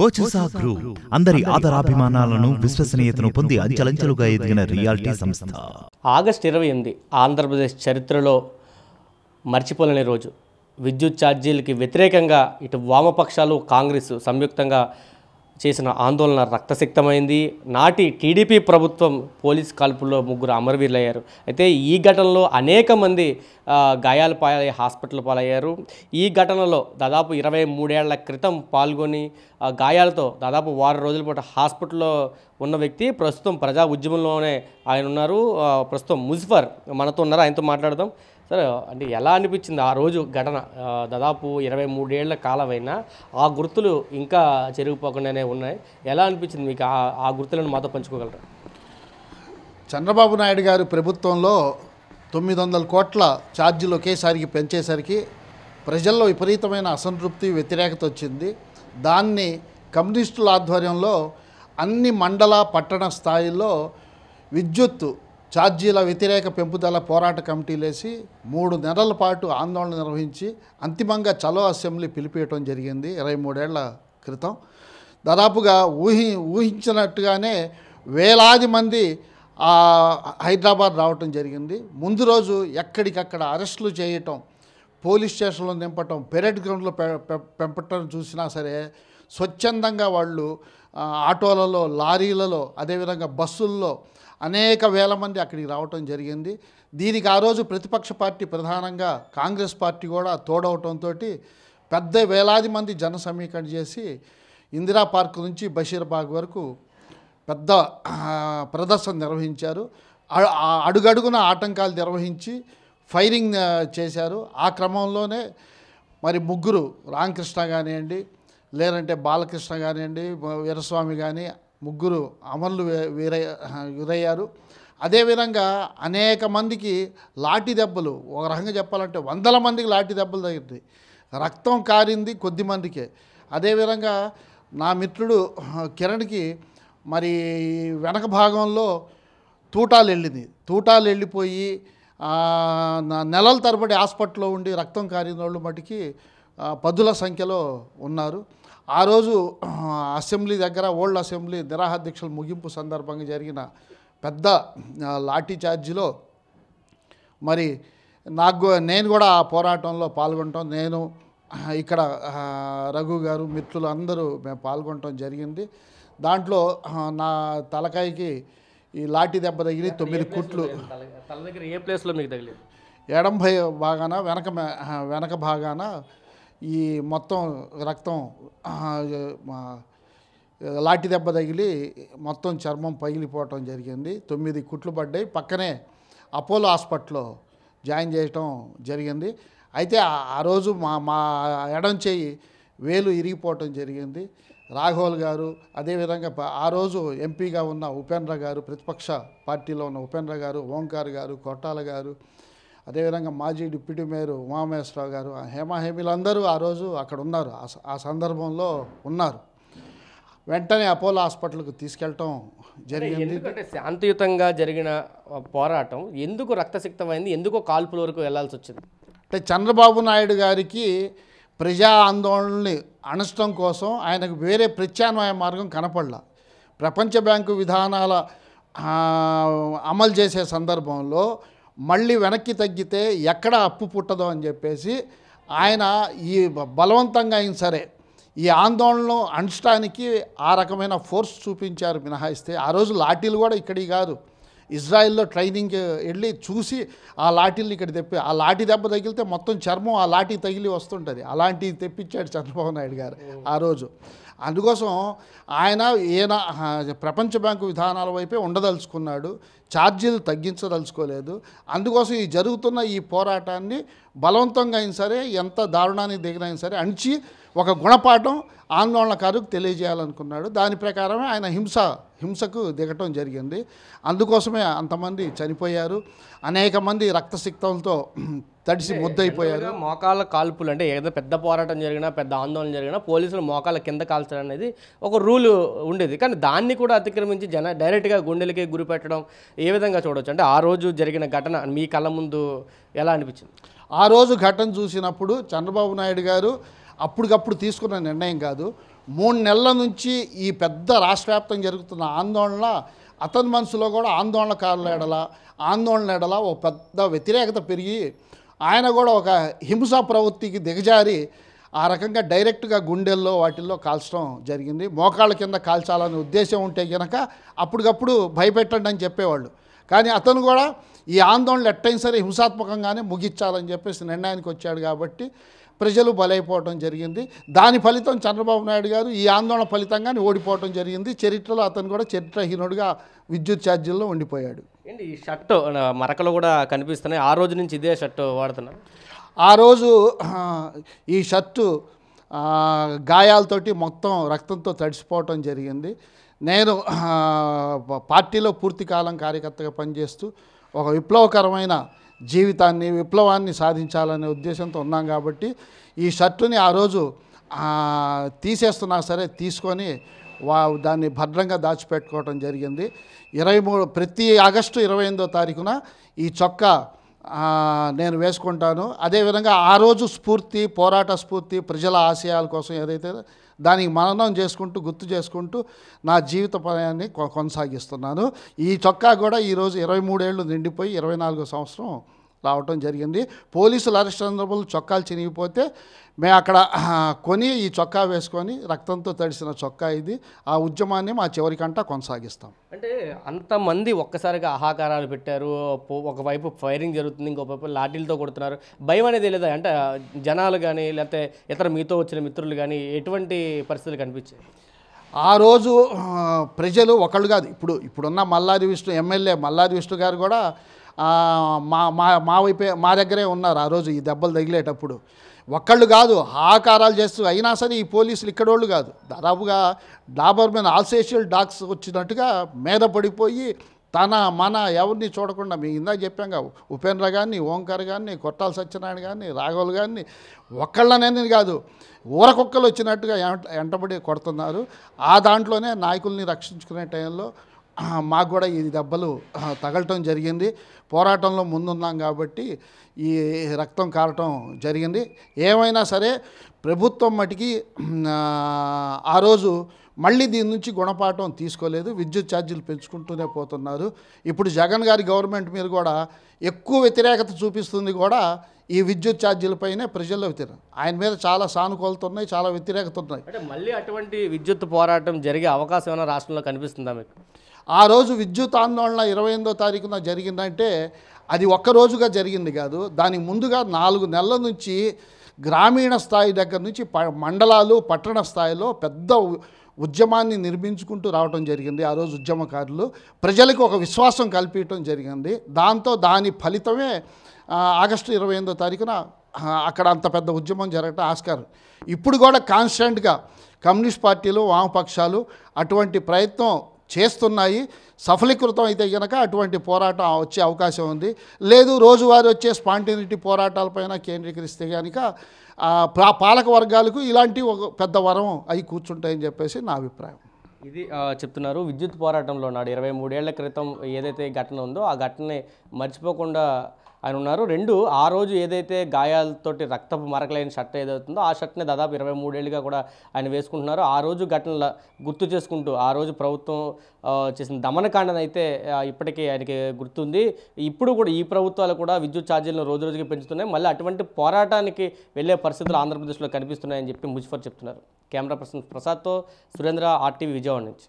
వోచసా group అందరి ఆదరాభిమానాలను విశ్వసనీయతను పొంది అంచెలంచెలుగా ఎదిగిన రియాలిటీ సంస్థ ఆగస్ట్ ఇరవై ఎనిమిది ఆంధ్రప్రదేశ్ చరిత్రలో మర్చిపోలేని రోజు విద్యుత్ ఛార్జీలకి వ్యతిరేకంగా ఇటు వామపక్షాలు కాంగ్రెస్ సంయుక్తంగా చేసిన ఆందోళన రక్తసిక్తమైంది నాటి టీడీపీ ప్రభుత్వం పోలీస్ కాల్పుల్లో ముగ్గురు అమరవీరులయ్యారు అయితే ఈ ఘటనలో అనేక మంది గాయాలు పాలై హాస్పిటల్ పాలయ్యారు ఈ ఘటనలో దాదాపు ఇరవై మూడేళ్ల క్రితం పాల్గొని గాయాలతో దాదాపు వారం రోజుల పాటు హాస్పిటల్లో ఉన్న వ్యక్తి ప్రస్తుతం ప్రజా ఉద్యమంలోనే ఆయన ఉన్నారు ప్రస్తుతం ముజ్ఫర్ మనతో ఉన్నారు ఆయనతో మాట్లాడదాం సార్ అంటే ఎలా అనిపించింది ఆ రోజు ఘటన దాదాపు ఇరవై మూడేళ్ల కాలమైనా ఆ గుర్తులు ఇంకా చెరిగిపోకుండానే ఉన్నాయి ఎలా అనిపించింది మీకు ఆ గుర్తులను మాతో పంచుకోగలరా చంద్రబాబు నాయుడు గారు ప్రభుత్వంలో తొమ్మిది వందల కోట్ల ఛార్జీలు ఒకేసారికి పెంచేసరికి ప్రజల్లో విపరీతమైన అసంతృప్తి వ్యతిరేకత వచ్చింది దాన్ని కమ్యూనిస్టుల ఆధ్వర్యంలో అన్ని మండల పట్టణ స్థాయిలో విద్యుత్ ఛార్జీల వ్యతిరేక పెంపుదల పోరాట కమిటీలేసి మూడు నెలల పాటు ఆందోళన నిర్వహించి అంతిమంగా చలో అసెంబ్లీ పిలిపేయటం జరిగింది ఇరవై మూడేళ్ల క్రితం దాదాపుగా ఊహి ఊహించినట్టుగానే వేలాది మంది హైదరాబాద్ రావటం జరిగింది ముందు రోజు ఎక్కడికక్కడ అరెస్టులు చేయటం పోలీస్ స్టేషన్లో నింపటం పెరేడ్ గ్రౌండ్లో పెంపటం చూసినా సరే స్వచ్ఛందంగా వాళ్ళు ఆటోలలో లారీలలో అదేవిధంగా బస్సుల్లో అనేక వేల మంది అక్కడికి రావటం జరిగింది దీనికి ఆ రోజు ప్రతిపక్ష పార్టీ ప్రధానంగా కాంగ్రెస్ పార్టీ కూడా తోడవటంతో పెద్ద వేలాది మంది జన సమీకరణ చేసి ఇందిరా పార్క్ నుంచి బషీర్బాగ్ వరకు పెద్ద ప్రదర్శన నిర్వహించారు అడుగడుగున ఆటంకాలు నిర్వహించి ఫైరింగ్ చేశారు ఆ క్రమంలోనే మరి ముగ్గురు రామకృష్ణ కానివ్వండి లేదంటే బాలకృష్ణ కానివ్వండి వీరస్వామి కానీ ముగ్గురు అమరులు వీరయ్యారు అదేవిధంగా అనేక మందికి లాఠీ దెబ్బలు ఒక రకంగా చెప్పాలంటే వందల మందికి లాఠీ దెబ్బలు తగ్గింది రక్తం కారింది కొద్ది మందికే అదేవిధంగా నా మిత్రుడు కిరణ్కి మరి వెనక భాగంలో తూటాలు వెళ్ళింది తూటాలు వెళ్ళిపోయి నెలల తరబడి హాస్పిటల్లో ఉండి రక్తం కారిన వాళ్ళు మటుకి పదుల సంఖ్యలో ఉన్నారు ఆ రోజు అసెంబ్లీ దగ్గర ఓల్డ్ అసెంబ్లీ నిరాహ ముగింపు సందర్భంగా జరిగిన పెద్ద లాఠీ ఛార్జీలో మరి నాకు నేను కూడా ఆ పోరాటంలో పాల్గొనటం నేను ఇక్కడ రఘు గారు మిత్రులు అందరూ మేము పాల్గొనటం జరిగింది దాంట్లో నా తలకాయకి ఈ లాఠీ దెబ్బ తగిలి తొమ్మిది కుట్లు తల దగ్గర ఏ ప్లేస్లో మీకు తగిలి ఎడంభై భాగాన వెనక వెనక భాగాన ఈ మొత్తం రక్తం లాటి దెబ్బ తగిలి మొత్తం చర్మం పగిలిపోవటం జరిగింది తొమ్మిది కుట్లు పడ్డాయి పక్కనే అపోలో హాస్పిటల్లో జాయిన్ చేయటం జరిగింది అయితే ఆ రోజు మా మా ఎడం చేయి వేలు ఇరిగిపోవటం జరిగింది రాఘోల్ గారు అదేవిధంగా ఆ రోజు ఎంపీగా ఉన్న ఉపేంద్ర గారు ప్రతిపక్ష పార్టీలో ఉన్న ఉపేంద్ర గారు ఓంకార్ గారు కొట్టాల గారు అదేవిధంగా మాజీ డిప్యూటీ మేయర్ ఉమామహేశ్వరరావు గారు హేమాహేమీలందరూ ఆ రోజు అక్కడ ఉన్నారు ఆ సందర్భంలో ఉన్నారు వెంటనే అపోలో హాస్పిటల్కు తీసుకెళ్ళటం జరిగింది ఎందుకంటే శాంతియుతంగా జరిగిన పోరాటం ఎందుకు రక్తసిక్తమైంది ఎందుకు కాల్పుల వరకు వెళ్లాల్సి వచ్చింది అంటే చంద్రబాబు నాయుడు గారికి ప్రజా ఆందోళనని అనష్టం కోసం ఆయనకు వేరే ప్రత్యామ్నాయ మార్గం కనపడలా ప్రపంచ బ్యాంకు విధానాల అమలు చేసే సందర్భంలో మళ్ళీ వెనక్కి తగ్గితే ఎక్కడ అప్పు పుట్టదో అని చెప్పేసి ఆయన ఈ బలవంతంగా అయిన సరే ఈ ఆందోళనలు అణించడానికి ఆ రకమైన ఫోర్స్ చూపించారు మినహాయిస్తే ఆ రోజు లాఠీలు కూడా ఇక్కడి కాదు ఇజ్రాయెల్లో ట్రైనింగ్ వెళ్ళి చూసి ఆ లాఠీలను ఇక్కడ తెప్పి ఆ లాఠీ దెబ్బ తగిలితే మొత్తం చర్మం ఆ లాఠీ తగిలి వస్తుంటుంది అలాంటివి తెప్పించాడు చంద్రబాబు నాయుడు గారు ఆ రోజు అందుకోసం ఆయన ఈయన ప్రపంచ బ్యాంకు విధానాల వైపే ఉండదలుచుకున్నాడు ఛార్జీలు తగ్గించదలుచుకోలేదు అందుకోసం ఈ జరుగుతున్న ఈ పోరాటాన్ని బలవంతంగా అయినా సరే ఎంత దారుణానికి దిగినైనా సరే అణిచి ఒక గుణపాఠం ఆందోళనకారుకు తెలియజేయాలనుకున్నాడు దాని ప్రకారమే ఆయన హింస హింసకు దిగటం జరిగింది అందుకోసమే అంతమంది చనిపోయారు అనేక మంది రక్తసిక్తంతో తడిసి ముద్దయిపోయారు మోకాళ్ళ కాల్పులు అంటే ఏదో పెద్ద పోరాటం జరిగినా పెద్ద ఆందోళన జరిగినా పోలీసులు మోకాళ్ళ కింద కాల్చడం అనేది ఒక రూలు ఉండేది కానీ దాన్ని కూడా అతిక్రమించి జన డైరెక్ట్గా గుండెలకి గురి పెట్టడం ఏ విధంగా చూడవచ్చు అంటే ఆ రోజు జరిగిన ఘటన మీ కళ్ళ ముందు ఎలా అనిపించింది ఆ రోజు ఘటన చూసినప్పుడు చంద్రబాబు నాయుడు గారు అప్పటికప్పుడు తీసుకున్న నిర్ణయం కాదు మూడు నెలల నుంచి ఈ పెద్ద రాష్ట్రవ్యాప్తంగా జరుగుతున్న ఆందోళన అతని మనసులో కూడా ఆందోళనకారుల ఎడల ఆందోళన ఎడల ఓ పెద్ద వ్యతిరేకత పెరిగి ఆయన కూడా ఒక హింసా ప్రవృత్తికి దిగజారి ఆ రకంగా డైరెక్ట్గా గుండెల్లో వాటిల్లో కాల్చడం జరిగింది మోకాళ్ళ కింద కాల్చాలనే ఉద్దేశం ఉంటే కనుక అప్పటికప్పుడు భయపెట్టండి అని చెప్పేవాళ్ళు కానీ అతను కూడా ఈ ఆందోళనలు ఎట్టయినా సరే హింసాత్మకంగానే ముగించాలని చెప్పేసి నిర్ణయానికి వచ్చాడు కాబట్టి ప్రజలు బలైపోవడం జరిగింది దాని ఫలితం చంద్రబాబు నాయుడు గారు ఈ ఆందోళన ఫలితంగానే ఓడిపోవడం జరిగింది చరిత్రలో అతను కూడా చరిత్రహీనుడిగా విద్యుత్ ఛార్జీల్లో ఉండిపోయాడు ఏంటి ఈ షర్ట్ మరకలు కూడా కనిపిస్తున్నాయి ఆ రోజు నుంచి ఇదే షర్ట్ వాడుతున్నారు ఆ రోజు ఈ షర్టు గాయాలతోటి మొత్తం రక్తంతో తడిసిపోవటం జరిగింది నేను పార్టీలో పూర్తికాలం కార్యకర్తగా పనిచేస్తూ ఒక విప్లవకరమైన జీవితాన్ని విప్లవాన్ని సాధించాలనే ఉద్దేశంతో ఉన్నాం కాబట్టి ఈ షర్టుని ఆ రోజు తీసేస్తున్నా సరే తీసుకొని వా దాన్ని భద్రంగా దాచిపెట్టుకోవటం జరిగింది ఇరవై మూడు ప్రతి ఆగస్టు ఇరవై ఎనిమిదో తారీఖున ఈ చొక్కా నేను వేసుకుంటాను అదేవిధంగా ఆ రోజు స్ఫూర్తి పోరాట స్ఫూర్తి ప్రజల ఆశయాల కోసం ఏదైతే దానికి మననం చేసుకుంటూ గుర్తు చేసుకుంటూ నా జీవిత ప్రయాణాన్ని కొనసాగిస్తున్నాను ఈ చొక్కా కూడా ఈరోజు ఇరవై మూడేళ్ళు నిండిపోయి ఇరవై నాలుగో సంవత్సరం రావటం జరిగింది పోలీసులు అరెస్ట్ సందర్భంలో చొక్కాలు చినిగిపోతే మేము అక్కడ కొని ఈ చొక్కా వేసుకొని రక్తంతో తడిసిన చొక్కా ఇది ఆ ఉద్యమాన్ని మా చివరికంటా కొనసాగిస్తాం అంటే అంతమంది ఒక్కసారిగా ఆహాకారాలు పెట్టారు ఒకవైపు ఫైరింగ్ జరుగుతుంది ఇంకోవైపు లాఠీలతో కొడుతున్నారు భయం అనేది లేదా అంటే జనాలు కానీ లేకపోతే ఇతర మీతో వచ్చిన మిత్రులు కానీ ఎటువంటి పరిస్థితులు కనిపించాయి ఆ రోజు ప్రజలు ఒకళ్ళు కాదు ఇప్పుడు ఇప్పుడున్న మల్లాది విష్ణు ఎమ్మెల్యే మల్లాది విష్ణు గారు కూడా మా మా వైపే మా దగ్గరే ఉన్నారు ఆ రోజు ఈ దెబ్బలు తగిలేటప్పుడు ఒక్కళ్ళు కాదు ఆకారాలు చేస్తూ అయినా సరే ఈ పోలీసులు ఇక్కడోళ్ళు కాదు దాదాపుగా డాబర్ మీద ఆల్సేషియల్ డాగ్స్ వచ్చినట్టుగా మీద పడిపోయి తన మన ఎవరిని చూడకుండా మీ ఇందాక చెప్పాంగా ఉపేంద్ర గారిని ఓంకార్ గారిని కొట్టాల సత్యనారాయణ గారిని రాఘవల్ గారిని ఒక్కళ్ళనేది కాదు ఊరకొక్కలు వచ్చినట్టుగా ఎంటబడి కొడుతున్నారు ఆ దాంట్లోనే నాయకుల్ని రక్షించుకునే టైంలో మాకు కూడా ఈ దెబ్బలు తగలటం జరిగింది పోరాటంలో ముందున్నాం కాబట్టి ఈ రక్తం కారటం జరిగింది ఏమైనా సరే ప్రభుత్వం మటుకి ఆ రోజు మళ్ళీ దీని నుంచి గుణపాఠం తీసుకోలేదు విద్యుత్ ఛార్జీలు పెంచుకుంటూనే పోతున్నారు ఇప్పుడు జగన్ గారి గవర్నమెంట్ మీద కూడా ఎక్కువ వ్యతిరేకత చూపిస్తుంది కూడా ఈ విద్యుత్ ఛార్జీలపైనే ప్రజల్లో వ్యతిరేకం ఆయన మీద చాలా సానుకూలత ఉన్నాయి చాలా వ్యతిరేకత ఉన్నాయి అంటే మళ్ళీ అటువంటి విద్యుత్ పోరాటం జరిగే అవకాశం ఏమైనా రాష్ట్రంలో కనిపిస్తుందా మీకు ఆ రోజు విద్యుత్ ఆందోళన ఇరవై ఎనిమిదో తారీఖున జరిగిందంటే అది ఒక్కరోజుగా జరిగింది కాదు దానికి ముందుగా నాలుగు నెలల నుంచి గ్రామీణ స్థాయి దగ్గర నుంచి ప మండలాలు పట్టణ స్థాయిలో పెద్ద ఉద్యమాన్ని నిర్మించుకుంటూ రావడం జరిగింది ఆ రోజు ఉద్యమకారులు ప్రజలకు ఒక విశ్వాసం కల్పించడం జరిగింది దాంతో దాని ఫలితమే ఆగస్టు ఇరవై ఎనిమిదో తారీఖున అక్కడ అంత పెద్ద ఉద్యమం జరగటం ఆస్కారం ఇప్పుడు కూడా కాన్స్టెంట్గా కమ్యూనిస్ట్ పార్టీలు వామపక్షాలు అటువంటి ప్రయత్నం చేస్తున్నాయి సఫలీకృతం అయితే కనుక అటువంటి పోరాటం వచ్చే అవకాశం ఉంది లేదు రోజువారీ వచ్చే స్పాంటినిటీ పోరాటాలపైన కేంద్రీకరిస్తే కనుక పాలక వర్గాలకు ఇలాంటి ఒక పెద్ద వరం అవి కూర్చుంటాయని చెప్పేసి నా అభిప్రాయం ఇది చెప్తున్నారు విద్యుత్ పోరాటంలో నాడు ఇరవై మూడేళ్ల క్రితం ఏదైతే ఘటన ఉందో ఆ ఘటనని మర్చిపోకుండా ఆయన ఉన్నారు రెండు ఆ రోజు ఏదైతే గాయాలతోటి రక్తపు మరకలైన షర్ట్ ఏదవుతుందో ఆ షర్ట్ని దాదాపు ఇరవై మూడేళ్ళుగా కూడా ఆయన వేసుకుంటున్నారు ఆ రోజు ఘటనల గుర్తు చేసుకుంటూ ఆ రోజు ప్రభుత్వం చేసిన దమనకాండనైతే ఇప్పటికీ ఆయనకి గుర్తుంది ఇప్పుడు కూడా ఈ ప్రభుత్వాలు కూడా విద్యుత్ ఛార్జీలను రోజు రోజుకి పెంచుతున్నాయి మళ్ళీ అటువంటి పోరాటానికి వెళ్ళే పరిస్థితులు ఆంధ్రప్రదేశ్లో కనిపిస్తున్నాయని చెప్పి ముజిఫర్ చెప్తున్నారు కెమెరా పర్సన్ ప్రసాద్తో సురేంద్ర ఆర్టీవీ విజయవాడ నుంచి